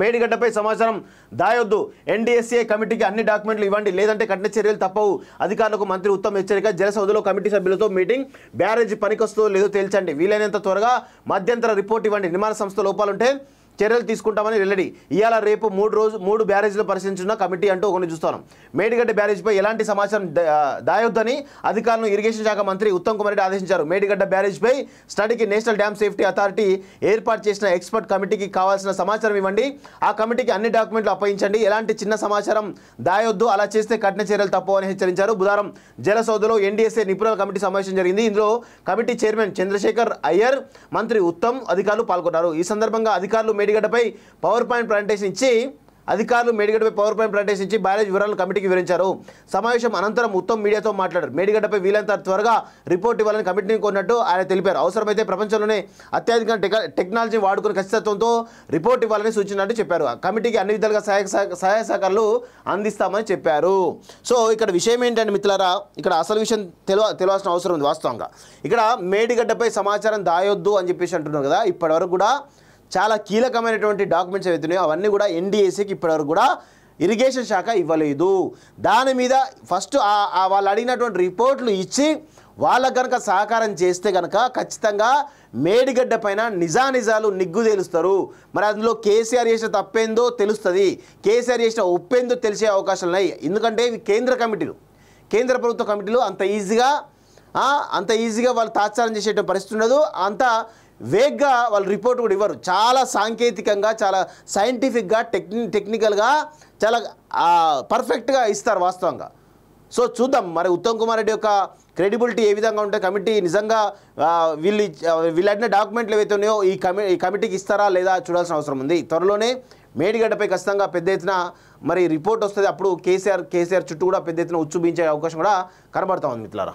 మేడిగడ్డపై సమాచారం దాయొద్దు ఎన్డీఎస్ఏ కమిటీకి అన్ని డాక్యుమెంట్లు ఇవ్వండి లేదంటే కఠిన చర్యలు తప్పవు అధికారులకు మంత్రి ఉత్తమ హెచ్చరిక జలసౌధలో కమిటీ సభ్యులతో మీటింగ్ బ్యారేజ్ పనికొస్తుందో లేదో తేల్చండి వీలైనంత త్వరగా మధ్యంతర రిపోర్ట్ ఇవ్వండి నిర్మాణ సంస్థ లోపాలుంటే చర్యలు తీసుకుంటామని వెల్లడి ఇవాళ రేపు మూడు రోజు మూడు బ్యారేజ్లు పరిశీలించిన కమిటీ అంటూ కొన్ని చూస్తాను మేడిగడ్డ బ్యారేజ్పై ఎలాంటి సమాచారం దాయొద్దని అధికారులను ఇరిగేషన్ శాఖ మంత్రి ఉత్తమ్ కుమార్ రెడ్డి ఆదేశించారు మేడిగడ్డ బ్యారేజ్పై స్టడీకి నేషనల్ డ్యామ్ సేఫ్టీ అథారిటీ ఏర్పాటు చేసిన ఎక్స్పర్ట్ కమిటీకి కావాల్సిన సమాచారం ఇవ్వండి ఆ కమిటీకి అన్ని డాక్యుమెంట్లు అప్పగించండి ఎలాంటి చిన్న సమాచారం దాయొద్దు అలా చేస్తే కఠిన చర్యలు తప్పవని హెచ్చరించారు బుధవారం జలసౌదలో ఎన్డీఎస్ఏ నిపుణుల కమిటీ సమావేశం జరిగింది ఇందులో కమిటీ చైర్మన్ చంద్రశేఖర్ అయ్యర్ మంత్రి ఉత్తమ్ అధికారులు పాల్గొన్నారు ఈ సందర్భంగా అధికారులు మేడిగడ్డపై పవర్ పాయింట్ ప్రజెంటేషన్ ఇచ్చి అధికారులు మేడిగడ్డపై పవర్ పాయింట్ ప్రజెంటేషన్ ఇచ్చి బ్యారేజ్ వివరాలను కమిటీకి వివరించారు సమావేశం అనంతరం ఉత్తమ్ మీడియాతో మాట్లాడారు మేడిగడ్డపై వీలంత త్వరగా రిపోర్ట్ ఇవ్వాలని కమిటీని కోరినట్టు ఆయన తెలిపారు అవసరమైతే ప్రపంచంలోనే అత్యధిక టెక్నాలజీ వాడుకుని ఖచ్చితత్వంతో రిపోర్ట్ ఇవ్వాలని సూచించినట్టు చెప్పారు కమిటీకి అన్ని విధాలుగా సహాయక సహాయ సహకారాలు అందిస్తామని చెప్పారు సో ఇక్కడ విషయం ఏంటంటే మిత్రులారా ఇక్కడ అసలు విషయం తెలియ తెలియాల్సిన అవసరం ఉంది వాస్తవంగా ఇక్కడ మేడిగడ్డపై సమాచారం దాయొద్దు అని చెప్పేసి అంటున్నారు కదా ఇప్పటివరకు కూడా చాలా కీలకమైనటువంటి డాక్యుమెంట్స్ ఉన్నాయో అవన్నీ కూడా ఎన్డీఏసీకి ఇప్పటివరకు కూడా ఇరిగేషన్ శాఖ ఇవ్వలేదు దాని మీద ఫస్ట్ వాళ్ళు అడిగినటువంటి రిపోర్ట్లు ఇచ్చి వాళ్ళకు కనుక సహకారం చేస్తే కనుక ఖచ్చితంగా మేడిగడ్డ పైన నిజానిజాలు నిగ్గు తేలుస్తారు మరి అందులో కేసీఆర్ చేసిన తప్పేందో తెలుస్తుంది కేసీఆర్ చేసిన ఒప్పేందో తెలిసే అవకాశాలు ఉన్నాయి ఎందుకంటే ఇవి కేంద్ర కమిటీలు కేంద్ర ప్రభుత్వ కమిటీలు అంత ఈజీగా అంత ఈజీగా వాళ్ళు తాత్సారం చేసేట పరిస్థితి ఉండదు అంత వేగ్గా వాళ్ళు రిపోర్ట్ కూడా ఇవ్వరు చాలా సాంకేతికంగా చాలా సైంటిఫిక్గా టెక్ని టెక్నికల్గా చాలా పర్ఫెక్ట్గా ఇస్తారు వాస్తవంగా సో చూద్దాం మరి ఉత్తమ్ కుమార్ రెడ్డి యొక్క క్రెడిబిలిటీ ఏ విధంగా ఉంటే కమిటీ నిజంగా వీళ్ళు వీళ్ళు అడిగిన డాక్యుమెంట్లు ఏవైతే ఉన్నాయో ఈ కమి ఈ కమిటీకి ఇస్తారా లేదా చూడాల్సిన అవసరం ఉంది త్వరలోనే మేడిగడ్డపై ఖచ్చితంగా పెద్ద ఎత్తున మరి రిపోర్ట్ వస్తుంది అప్పుడు కేసీఆర్ కేసీఆర్ చుట్టూ కూడా పెద్ద ఎత్తున ఉచ్చుబించే అవకాశం కూడా కనబడతా ఉంది మిత్రులారా